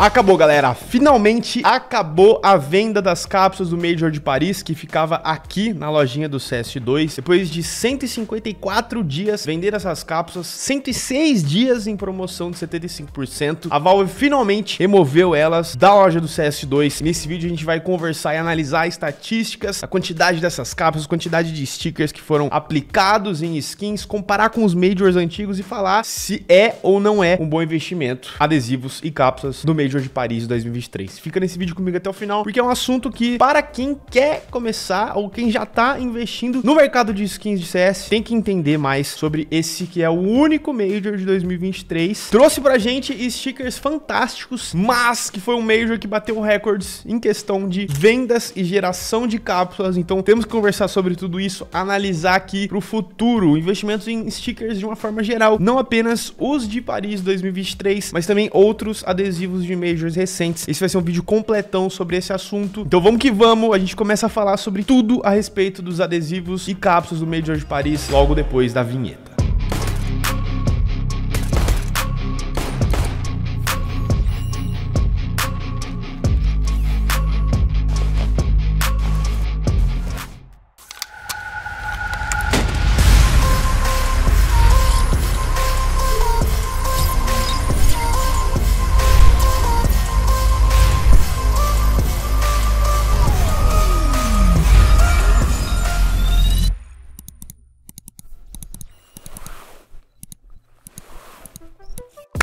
Acabou, galera. Finalmente acabou a venda das cápsulas do Major de Paris, que ficava aqui na lojinha do CS2. Depois de 154 dias, vender essas cápsulas, 106 dias em promoção de 75%, a Valve finalmente removeu elas da loja do CS2. Nesse vídeo a gente vai conversar e analisar estatísticas, a quantidade dessas cápsulas, quantidade de stickers que foram aplicados em skins, comparar com os Majors antigos e falar se é ou não é um bom investimento adesivos e cápsulas do Major Major de Paris 2023. Fica nesse vídeo comigo até o final, porque é um assunto que, para quem quer começar ou quem já tá investindo no mercado de skins de CS, tem que entender mais sobre esse que é o único Major de 2023. Trouxe pra gente stickers fantásticos, mas que foi um Major que bateu recordes em questão de vendas e geração de cápsulas. Então temos que conversar sobre tudo isso, analisar aqui pro futuro, investimentos em stickers de uma forma geral, não apenas os de Paris 2023, mas também outros adesivos de Majors recentes. Esse vai ser um vídeo completão sobre esse assunto. Então vamos que vamos, a gente começa a falar sobre tudo a respeito dos adesivos e cápsulas do Major de Paris logo depois da vinheta.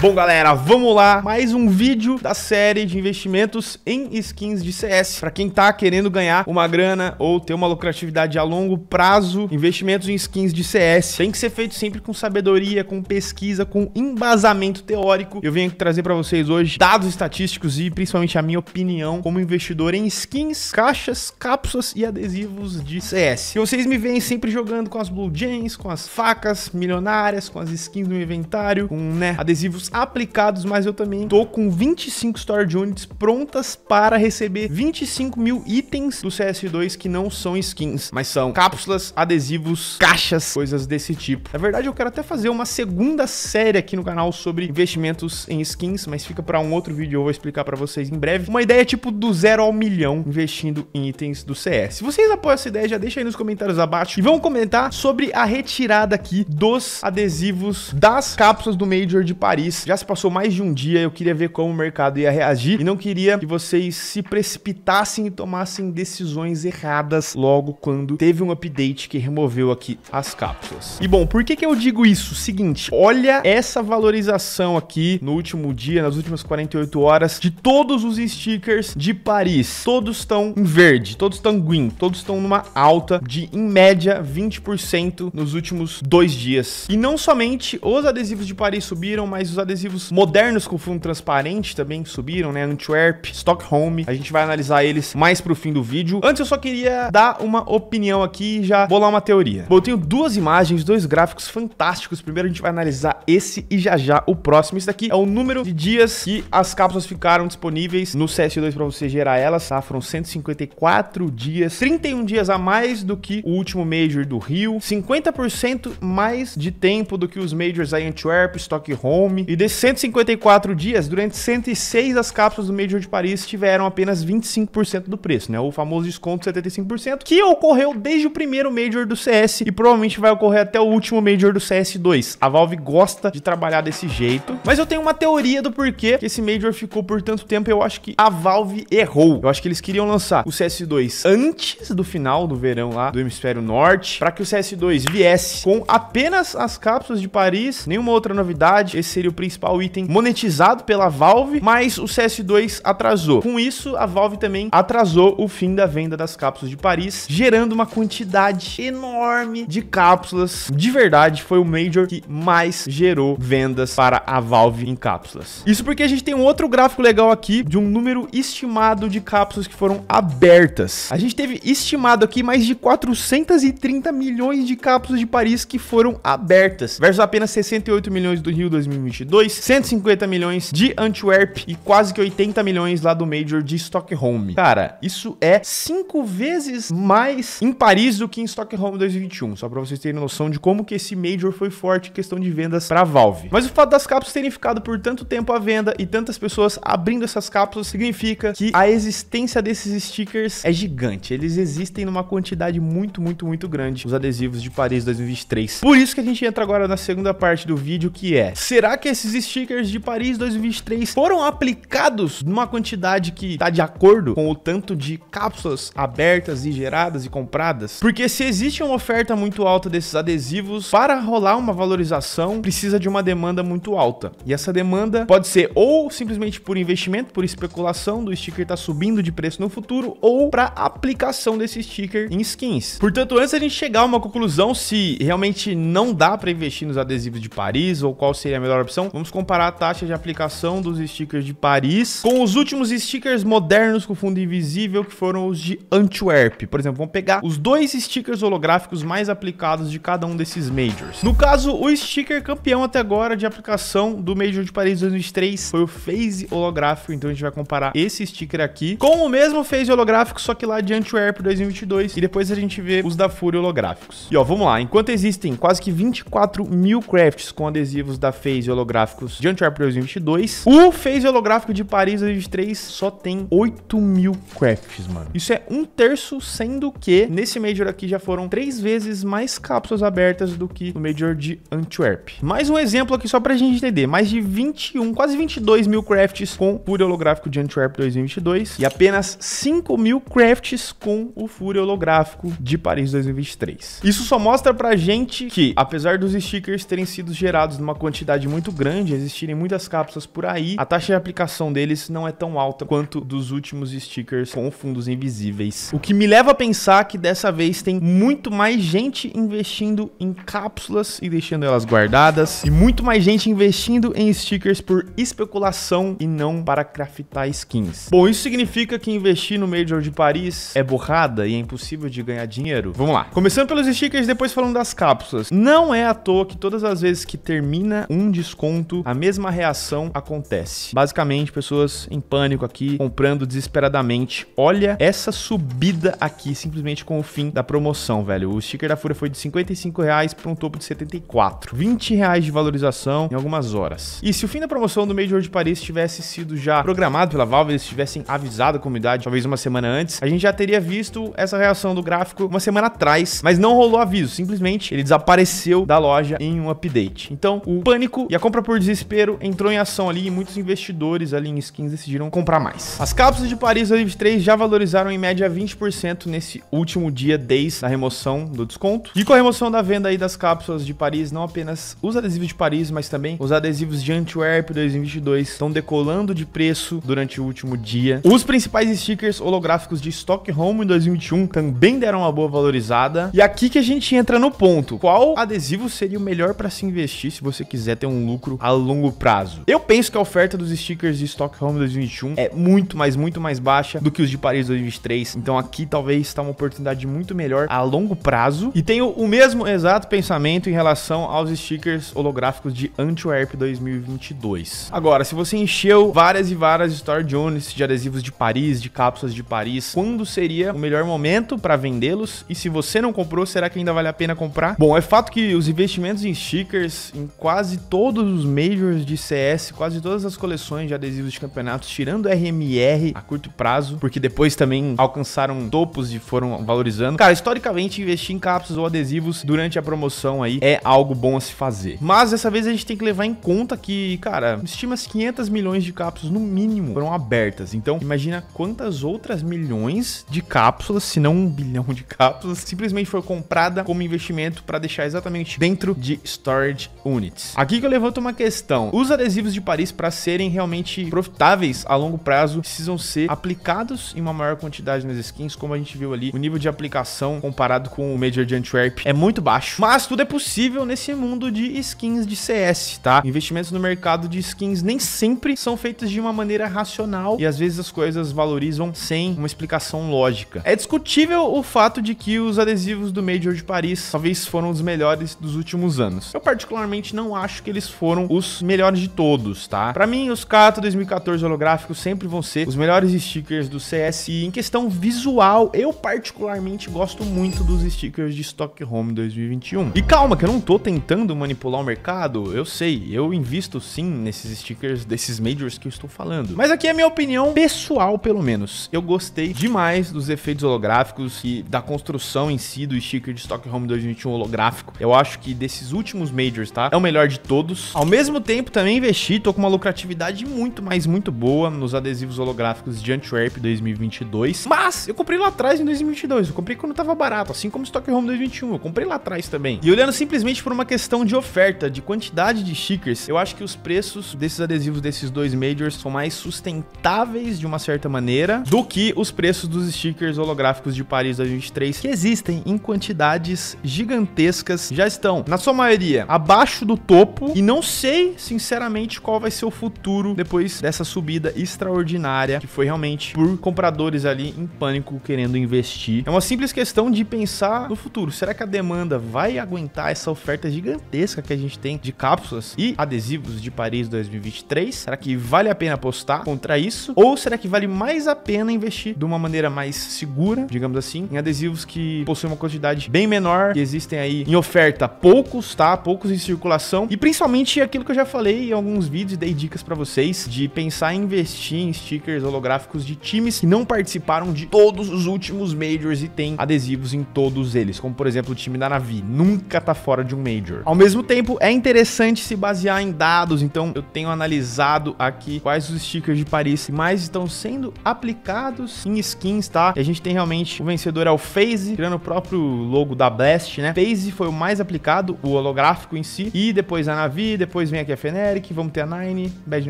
Bom, galera, vamos lá. Mais um vídeo da série de investimentos em skins de CS. Para quem tá querendo ganhar uma grana ou ter uma lucratividade a longo prazo, investimentos em skins de CS tem que ser feito sempre com sabedoria, com pesquisa, com embasamento teórico. Eu venho trazer para vocês hoje dados estatísticos e principalmente a minha opinião como investidor em skins, caixas, cápsulas e adesivos de CS. E vocês me veem sempre jogando com as blue jeans, com as facas milionárias, com as skins no inventário, com né, adesivos aplicados, mas eu também tô com 25 Storage Units prontas para receber 25 mil itens do CS2 que não são skins, mas são cápsulas, adesivos, caixas, coisas desse tipo. Na verdade, eu quero até fazer uma segunda série aqui no canal sobre investimentos em skins, mas fica para um outro vídeo, eu vou explicar para vocês em breve. Uma ideia tipo do zero ao milhão investindo em itens do CS. Se vocês apoiam essa ideia, já deixa aí nos comentários abaixo e vão comentar sobre a retirada aqui dos adesivos das cápsulas do Major de Paris já se passou mais de um dia, eu queria ver como o mercado ia reagir e não queria que vocês se precipitassem e tomassem decisões erradas logo quando teve um update que removeu aqui as cápsulas. E bom, por que que eu digo isso? Seguinte, olha essa valorização aqui no último dia, nas últimas 48 horas, de todos os stickers de Paris. Todos estão em verde, todos estão green, todos estão numa alta de, em média, 20% nos últimos dois dias. E não somente os adesivos de Paris subiram, mas os adesivos adesivos modernos com fundo transparente também que subiram, né? Antwerp, Stockholm. A gente vai analisar eles mais pro fim do vídeo. Antes eu só queria dar uma opinião aqui e já bolar uma teoria. Bom, eu tenho duas imagens, dois gráficos fantásticos. Primeiro a gente vai analisar esse e já já o próximo. Esse daqui é o número de dias que as cápsulas ficaram disponíveis no CS2 para você gerar elas, tá? Foram 154 dias, 31 dias a mais do que o último Major do Rio, 50% mais de tempo do que os Majors aí Antwerp, Stockholm e e desses 154 dias, durante 106 as cápsulas do Major de Paris tiveram apenas 25% do preço, né? O famoso desconto 75%, que ocorreu desde o primeiro Major do CS e provavelmente vai ocorrer até o último Major do CS2. A Valve gosta de trabalhar desse jeito, mas eu tenho uma teoria do porquê que esse Major ficou por tanto tempo. Eu acho que a Valve errou. Eu acho que eles queriam lançar o CS2 antes do final do verão lá do hemisfério norte, para que o CS2 viesse com apenas as cápsulas de Paris, nenhuma outra novidade. Esse seria o principal item monetizado pela Valve, mas o CS2 atrasou. Com isso, a Valve também atrasou o fim da venda das cápsulas de Paris, gerando uma quantidade enorme de cápsulas. De verdade, foi o Major que mais gerou vendas para a Valve em cápsulas. Isso porque a gente tem um outro gráfico legal aqui de um número estimado de cápsulas que foram abertas. A gente teve estimado aqui mais de 430 milhões de cápsulas de Paris que foram abertas, versus apenas 68 milhões do Rio 2022, 2022, 150 milhões de Antwerp e quase que 80 milhões lá do Major de Stockholm. Cara, isso é cinco vezes mais em Paris do que em Stockholm 2021, só para vocês terem noção de como que esse Major foi forte em questão de vendas para Valve. Mas o fato das cápsulas terem ficado por tanto tempo à venda e tantas pessoas abrindo essas cápsulas significa que a existência desses stickers é gigante. Eles existem numa quantidade muito, muito, muito grande, os adesivos de Paris 2023. Por isso que a gente entra agora na segunda parte do vídeo, que é: será que esses esses stickers de Paris 2023 foram aplicados numa quantidade que está de acordo com o tanto de cápsulas abertas e geradas e compradas. Porque se existe uma oferta muito alta desses adesivos, para rolar uma valorização, precisa de uma demanda muito alta. E essa demanda pode ser ou simplesmente por investimento, por especulação do sticker estar tá subindo de preço no futuro, ou para aplicação desse sticker em skins. Portanto, antes a gente chegar a uma conclusão se realmente não dá para investir nos adesivos de Paris ou qual seria a melhor opção, Vamos comparar a taxa de aplicação dos stickers de Paris com os últimos stickers modernos com fundo invisível, que foram os de Antwerp. Por exemplo, vamos pegar os dois stickers holográficos mais aplicados de cada um desses majors. No caso, o sticker campeão até agora de aplicação do Major de Paris 2003 foi o Phase holográfico, então a gente vai comparar esse sticker aqui com o mesmo Phase holográfico, só que lá de Antwerp 2022, e depois a gente vê os da Fúria holográficos. E ó, vamos lá, enquanto existem quase que 24 mil crafts com adesivos da Phase holográfico holográficos de Antwerp 2022. O Phase holográfico de Paris 2023 só tem 8 mil crafts, mano. Isso é um terço, sendo que nesse Major aqui já foram três vezes mais cápsulas abertas do que no Major de Antwerp. Mais um exemplo aqui só pra gente entender. Mais de 21, quase 22 mil crafts com Fury holográfico de Antwerp 2022 e apenas 5 mil crafts com o Fury holográfico de Paris 2023. Isso só mostra pra gente que, apesar dos stickers terem sido gerados numa quantidade muito grande, grande, existirem muitas cápsulas por aí, a taxa de aplicação deles não é tão alta quanto dos últimos stickers com fundos invisíveis. O que me leva a pensar que dessa vez tem muito mais gente investindo em cápsulas e deixando elas guardadas, e muito mais gente investindo em stickers por especulação e não para craftar skins. Bom, isso significa que investir no Major de Paris é borrada e é impossível de ganhar dinheiro? Vamos lá. Começando pelos stickers, depois falando das cápsulas. Não é à toa que todas as vezes que termina um desconto assunto, a mesma reação acontece. Basicamente, pessoas em pânico aqui, comprando desesperadamente. Olha essa subida aqui, simplesmente com o fim da promoção, velho. O sticker da Fúria foi de 55 reais para um topo de 74. 20 reais de valorização em algumas horas. E se o fim da promoção do Major de Paris tivesse sido já programado pela Valve, eles tivessem avisado a comunidade, talvez uma semana antes, a gente já teria visto essa reação do gráfico uma semana atrás, mas não rolou aviso, simplesmente ele desapareceu da loja em um update. Então, o pânico e a compra por desespero, entrou em ação ali e muitos investidores ali em skins decidiram comprar mais. As cápsulas de Paris 2023 já valorizaram em média 20% nesse último dia desde a remoção do desconto. E com a remoção da venda aí das cápsulas de Paris, não apenas os adesivos de Paris, mas também os adesivos de Antwerp 2022 estão decolando de preço durante o último dia. Os principais stickers holográficos de Stockholm em 2021 também deram uma boa valorizada. E aqui que a gente entra no ponto. Qual adesivo seria o melhor para se investir se você quiser ter um lucro lucro a longo prazo. Eu penso que a oferta dos stickers de Stockholm 2021 é muito, mais muito mais baixa do que os de Paris 2023. Então aqui talvez está uma oportunidade muito melhor a longo prazo. E tenho o mesmo exato pensamento em relação aos stickers holográficos de Antwerp 2022. Agora, se você encheu várias e várias Store Jones de adesivos de Paris, de cápsulas de Paris, quando seria o melhor momento para vendê-los? E se você não comprou, será que ainda vale a pena comprar? Bom, é fato que os investimentos em stickers em quase todos os os majors de CS, quase todas as coleções de adesivos de campeonatos, tirando RMR a curto prazo, porque depois também alcançaram topos e foram valorizando. Cara, historicamente, investir em cápsulas ou adesivos durante a promoção aí é algo bom a se fazer. Mas dessa vez a gente tem que levar em conta que, cara, estima-se 500 milhões de cápsulas no mínimo foram abertas. Então, imagina quantas outras milhões de cápsulas, se não um bilhão de cápsulas, simplesmente foi comprada como investimento para deixar exatamente dentro de storage units. Aqui que eu levanto uma questão. Os adesivos de Paris, para serem realmente profitáveis a longo prazo, precisam ser aplicados em uma maior quantidade nas skins, como a gente viu ali. O nível de aplicação comparado com o Major de Antwerp é muito baixo. Mas tudo é possível nesse mundo de skins de CS, tá? Investimentos no mercado de skins nem sempre são feitos de uma maneira racional e às vezes as coisas valorizam sem uma explicação lógica. É discutível o fato de que os adesivos do Major de Paris talvez foram os melhores dos últimos anos. Eu particularmente não acho que eles foram os melhores de todos, tá? Para mim, os Cato 2014 holográficos sempre vão ser os melhores stickers do CS. E em questão visual, eu particularmente gosto muito dos stickers de Stockholm 2021. E calma, que eu não tô tentando manipular o mercado, eu sei, eu invisto sim nesses stickers desses majors que eu estou falando. Mas aqui é a minha opinião pessoal, pelo menos. Eu gostei demais dos efeitos holográficos e da construção em si do sticker de Stockholm 2021 holográfico. Eu acho que desses últimos majors, tá? É o melhor de todos. Ao mesmo mesmo tempo também investi, tô com uma lucratividade muito, mais muito boa nos adesivos holográficos de Antwerp 2022. Mas eu comprei lá atrás em 2022, eu comprei quando tava barato, assim como Stockholm 2021, eu comprei lá atrás também. E olhando simplesmente por uma questão de oferta, de quantidade de stickers, eu acho que os preços desses adesivos desses dois majors são mais sustentáveis de uma certa maneira do que os preços dos stickers holográficos de Paris 2023 que existem em quantidades gigantescas, já estão na sua maioria abaixo do topo e não se sei, sinceramente, qual vai ser o futuro depois dessa subida extraordinária que foi realmente por compradores ali em pânico querendo investir. É uma simples questão de pensar no futuro. Será que a demanda vai aguentar essa oferta gigantesca que a gente tem de cápsulas e adesivos de Paris 2023? Será que vale a pena apostar contra isso? Ou será que vale mais a pena investir de uma maneira mais segura, digamos assim, em adesivos que possuem uma quantidade bem menor, que existem aí em oferta poucos, tá? Poucos em circulação e principalmente aqui aquilo que eu já falei em alguns vídeos e dei dicas para vocês de pensar em investir em stickers holográficos de times que não participaram de todos os últimos majors e tem adesivos em todos eles, como por exemplo o time da Navi, nunca tá fora de um major. Ao mesmo tempo, é interessante se basear em dados, então eu tenho analisado aqui quais os stickers de Paris mais estão sendo aplicados em skins, tá? E a gente tem realmente o vencedor é o FaZe, tirando o próprio logo da Blast, né? FaZe foi o mais aplicado, o holográfico em si, e depois a Navi, depois depois vem aqui a Feneric, vamos ter a Nine, Bad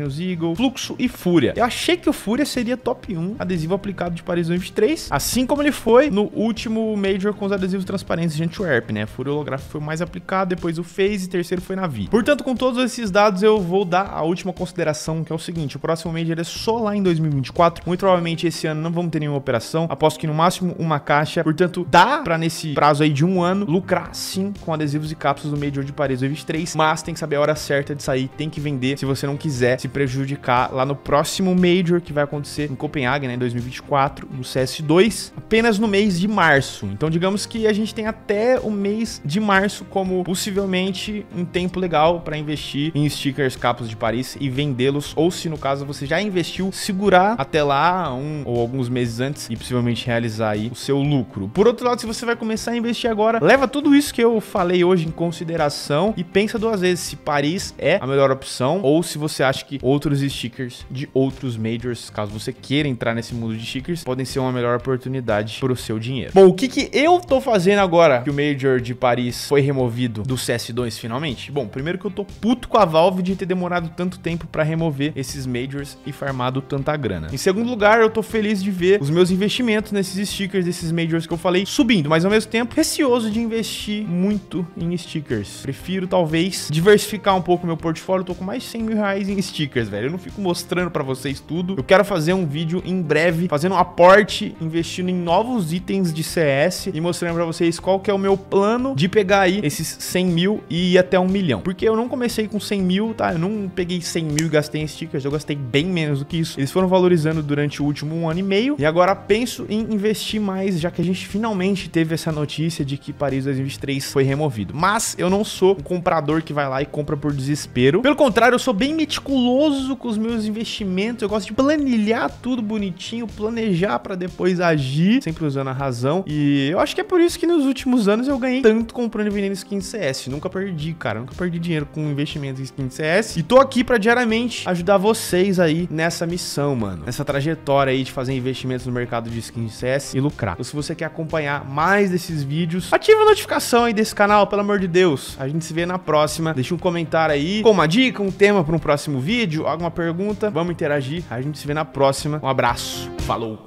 News Eagle, Fluxo e Fúria. Eu achei que o Fúria seria top 1 adesivo aplicado de Paris 2023, assim como ele foi no último Major com os adesivos transparentes de Antwerp, né? Fúria holográfico foi mais aplicado, depois o Phase e terceiro foi na Vi. Portanto, com todos esses dados, eu vou dar a última consideração, que é o seguinte, o próximo Major é só lá em 2024, muito provavelmente esse ano não vamos ter nenhuma operação, aposto que no máximo uma caixa, portanto, dá para nesse prazo aí de um ano, lucrar sim com adesivos e cápsulas do Major de Paris 2023, mas tem que saber a hora certa certa de sair, tem que vender se você não quiser se prejudicar lá no próximo Major que vai acontecer em Copenhague, né, em 2024, no CS2, apenas no mês de março. Então, digamos que a gente tem até o mês de março como possivelmente um tempo legal para investir em stickers capos de Paris e vendê-los, ou se no caso você já investiu, segurar até lá um ou alguns meses antes e possivelmente realizar aí o seu lucro. Por outro lado, se você vai começar a investir agora, leva tudo isso que eu falei hoje em consideração e pensa duas vezes se Paris é a melhor opção, ou se você acha que outros stickers de outros majors, caso você queira entrar nesse mundo de stickers, podem ser uma melhor oportunidade para o seu dinheiro. Bom, o que, que eu tô fazendo agora que o Major de Paris foi removido do CS2 finalmente? Bom, primeiro que eu tô puto com a Valve de ter demorado tanto tempo para remover esses Majors e farmado tanta grana. Em segundo lugar, eu tô feliz de ver os meus investimentos nesses stickers desses Majors que eu falei subindo, mas ao mesmo tempo receoso de investir muito em stickers. Prefiro talvez diversificar um pouco pouco meu portfólio, tô com mais de 100 mil reais em stickers, velho. Eu não fico mostrando pra vocês tudo. Eu quero fazer um vídeo em breve, fazendo um aporte, investindo em novos itens de CS e mostrando pra vocês qual que é o meu plano de pegar aí esses 100 mil e ir até um milhão. Porque eu não comecei com 100 mil, tá? Eu não peguei 100 mil e gastei em stickers, eu gastei bem menos do que isso. Eles foram valorizando durante o último um ano e meio e agora penso em investir mais, já que a gente finalmente teve essa notícia de que Paris 2023 foi removido. Mas eu não sou um comprador que vai lá e compra por desespero. Pelo contrário, eu sou bem meticuloso com os meus investimentos. Eu gosto de planilhar tudo bonitinho, planejar para depois agir, sempre usando a razão. E eu acho que é por isso que nos últimos anos eu ganhei tanto comprando e vendendo skin CS. Nunca perdi, cara. Nunca perdi dinheiro com investimento em skin CS. E tô aqui para diariamente ajudar vocês aí nessa missão, mano. Nessa trajetória aí de fazer investimentos no mercado de skin CS e lucrar. Então, se você quer acompanhar mais desses vídeos, ativa a notificação aí desse canal, pelo amor de Deus. A gente se vê na próxima. Deixa um comentário aí aí com uma dica, um tema para um próximo vídeo, alguma pergunta. Vamos interagir. A gente se vê na próxima. Um abraço. Falou!